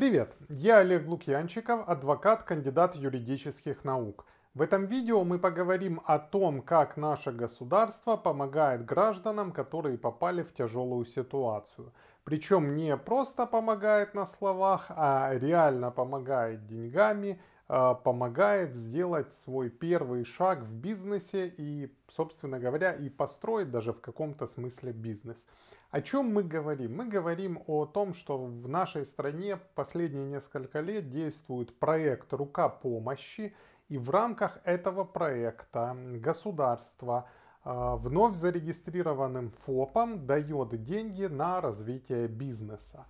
Привет, я Олег Лукьянчиков, адвокат, кандидат юридических наук. В этом видео мы поговорим о том, как наше государство помогает гражданам, которые попали в тяжелую ситуацию. Причем не просто помогает на словах, а реально помогает деньгами, а, помогает сделать свой первый шаг в бизнесе и, собственно говоря, и построить даже в каком-то смысле бизнес. О чем мы говорим? Мы говорим о том, что в нашей стране последние несколько лет действует проект «Рука помощи», и в рамках этого проекта государство а, вновь зарегистрированным ФОПом дает деньги на развитие бизнеса.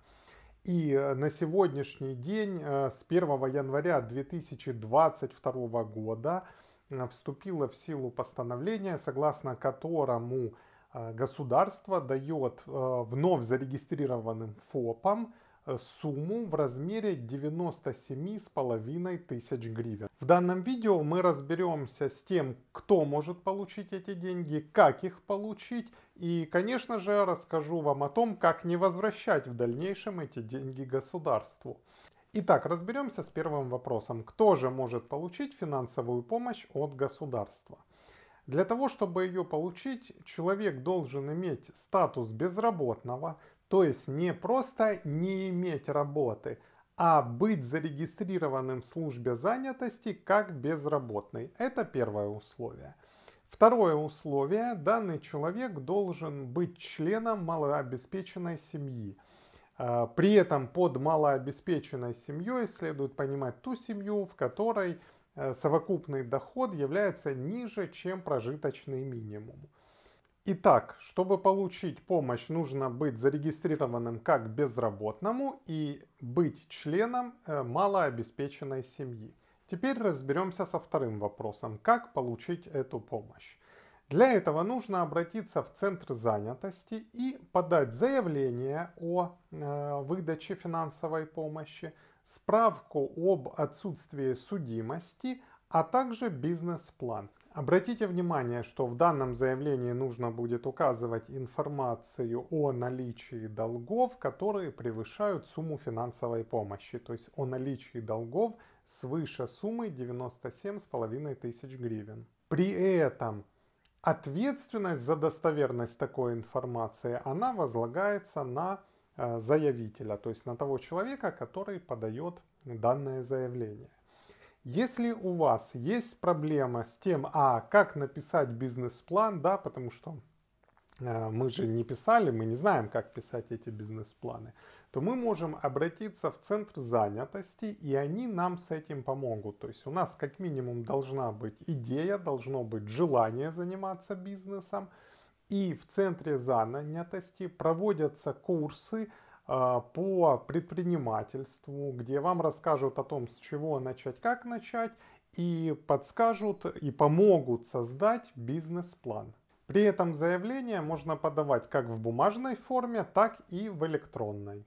И э, на сегодняшний день, э, с 1 января 2022 года, э, вступило в силу постановление, согласно которому государство дает вновь зарегистрированным ФОПам Э, сумму в размере с половиной тысяч гривен. В данном видео мы разберемся с тем, кто может получить эти деньги, как их получить и, конечно же, расскажу вам о том, как не возвращать в дальнейшем эти деньги государству. Итак, разберемся с первым вопросом. Кто же может получить финансовую помощь от государства? Для того, чтобы ее получить, человек должен иметь статус безработного, то есть не просто не иметь работы, а быть зарегистрированным в службе занятости как безработный. Это первое условие. Второе условие. Данный человек должен быть членом малообеспеченной семьи. А, при этом под малообеспеченной семьей следует понимать ту семью, в которой э, совокупный доход является ниже, чем прожиточный минимум. Итак, чтобы получить помощь, нужно быть зарегистрированным как безработному и быть членом э, малообеспеченной семьи. Теперь разберемся со вторым вопросом, как получить эту помощь. Для этого нужно обратиться в Центр занятости и подать заявление о э, выдаче финансовой помощи, справку об отсутствии судимости, а также бизнес-план. Обратите внимание, что в данном заявлении нужно будет указывать информацию о наличии долгов, которые превышают сумму финансовой помощи, то есть о наличии долгов свыше суммы 97,5 тысяч гривен. При этом ответственность за достоверность такой информации, она возлагается на э, заявителя, то есть на того человека, который подает данное заявление. Если у вас есть проблема с тем, а как написать бизнес-план, да, потому что э, мы же не писали, мы не знаем, как писать эти бизнес-планы, то мы можем обратиться в центр занятости, и они нам с этим помогут. То есть у нас как минимум должна быть идея, должно быть желание заниматься бизнесом, и в центре занятости проводятся курсы, а, по предпринимательству, где вам расскажут о том, с чего начать, как начать, и подскажут и помогут создать бизнес-план. При этом заявление можно подавать как в бумажной форме, так и в электронной.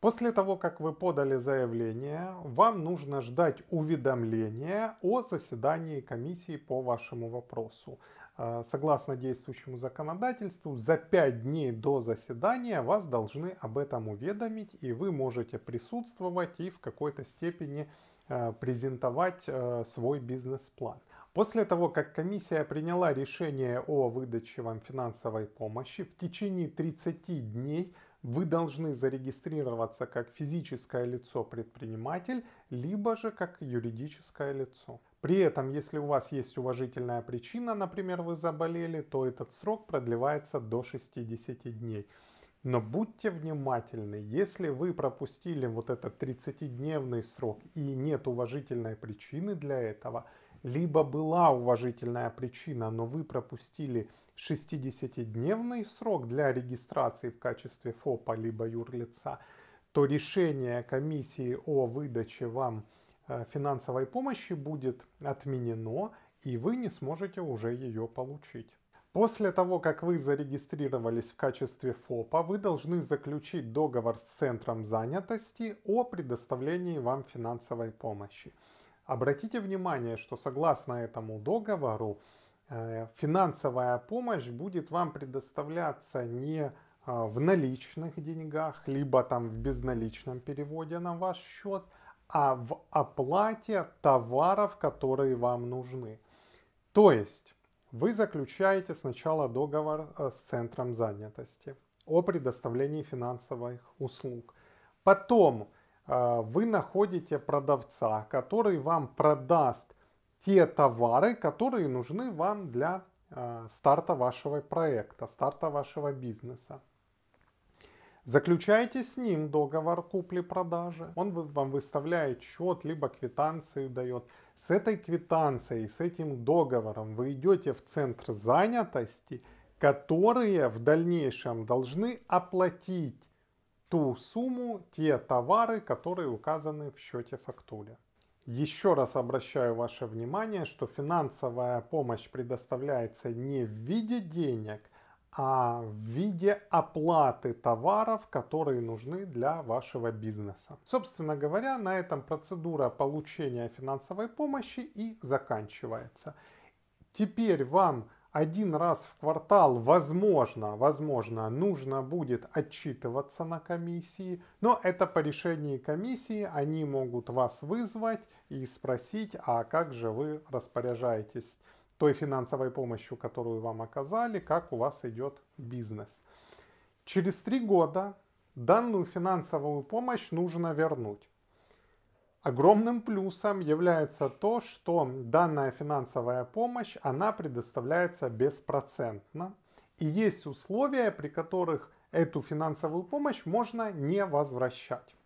После того, как вы подали заявление, вам нужно ждать уведомления о заседании комиссии по вашему вопросу. А, согласно действующему законодательству, за 5 дней до заседания вас должны об этом уведомить, и вы можете присутствовать и в какой-то степени э, презентовать э, свой бизнес-план. После того, как комиссия приняла решение о выдаче вам финансовой помощи, в течение 30 дней – вы должны зарегистрироваться как физическое лицо-предприниматель, либо же как юридическое лицо. При этом, если у вас есть уважительная причина, например, вы заболели, то этот срок продлевается до 60 дней. Но будьте внимательны, если вы пропустили вот этот 30-дневный срок и нет уважительной причины для этого – либо была уважительная причина, но вы пропустили 60-дневный срок для регистрации в качестве ФОПа либо юрлица, то решение комиссии о выдаче вам э, финансовой помощи будет отменено, и вы не сможете уже ее получить. После того, как вы зарегистрировались в качестве ФОПа, вы должны заключить договор с Центром занятости о предоставлении вам финансовой помощи. Обратите внимание, что согласно этому договору э, финансовая помощь будет вам предоставляться не э, в наличных деньгах, либо там в безналичном переводе на ваш счет, а в оплате товаров, которые вам нужны. То есть вы заключаете сначала договор э, с центром занятости о предоставлении финансовых услуг. Потом а, вы находите продавца, который вам продаст те товары, которые нужны вам для а, старта вашего проекта, старта вашего бизнеса. Заключаете с ним договор купли-продажи. Он вам выставляет счет, либо квитанцию дает. С этой квитанцией, с этим договором вы идете в центр занятости, которые в дальнейшем должны оплатить ту сумму, те товары, которые указаны в счете фактуре. Еще раз обращаю ваше внимание, что финансовая помощь предоставляется не в виде денег, а в виде оплаты товаров, которые нужны для вашего бизнеса. Собственно говоря, на этом процедура получения финансовой помощи и заканчивается. Теперь вам один раз в квартал, возможно, возможно, нужно будет отчитываться на комиссии, но это по решению комиссии, они могут вас вызвать и спросить, а как же вы распоряжаетесь той финансовой помощью, которую вам оказали, как у вас идет бизнес. Через три года данную финансовую помощь нужно вернуть. Огромным плюсом является то, что данная финансовая помощь, она предоставляется беспроцентно. И есть условия, при которых эту финансовую помощь можно не возвращать.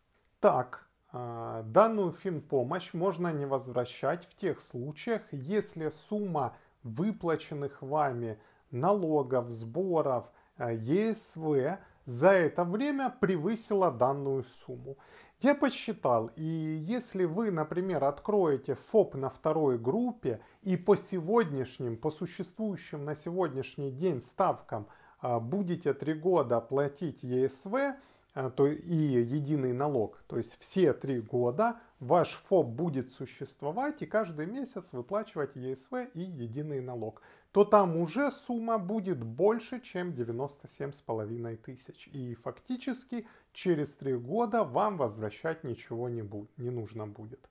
Так, э, данную финпомощь можно не возвращать в тех случаях, если сумма выплаченных вами налогов, сборов, э, ЕСВ за это время превысила данную сумму. Я подсчитал, и если вы, например, откроете ФОП на второй группе и по сегодняшним, по существующим на сегодняшний день ставкам а, будете три года платить ЕСВ а, то и единый налог, то есть все три года ваш ФОП будет существовать и каждый месяц выплачивать ЕСВ и единый налог то там уже сумма будет больше, чем 97,5 тысяч. И фактически через 3 года вам возвращать ничего не, будет, не нужно будет.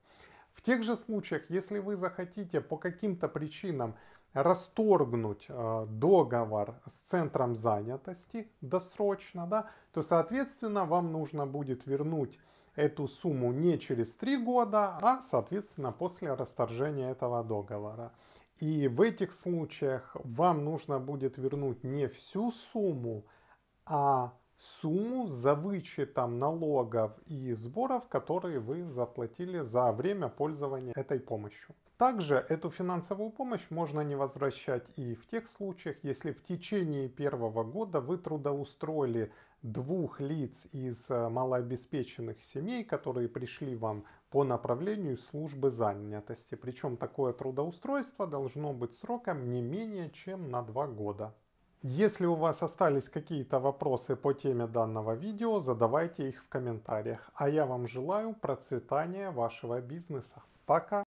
В тех же случаях, если вы захотите по каким-то причинам расторгнуть э, договор с центром занятости досрочно, да, то, соответственно, вам нужно будет вернуть эту сумму не через 3 года, а, соответственно, после расторжения этого договора. И в этих случаях вам нужно будет вернуть не всю сумму, а сумму за вычетом налогов и сборов, которые вы заплатили за время пользования этой помощью. Также эту финансовую помощь можно не возвращать и в тех случаях, если в течение первого года вы трудоустроили двух лиц из э, малообеспеченных семей, которые пришли вам по направлению службы занятости. Причем такое трудоустройство должно быть сроком не менее чем на 2 года. Если у вас остались какие-то вопросы по теме данного видео, задавайте их в комментариях. А я вам желаю процветания вашего бизнеса. Пока!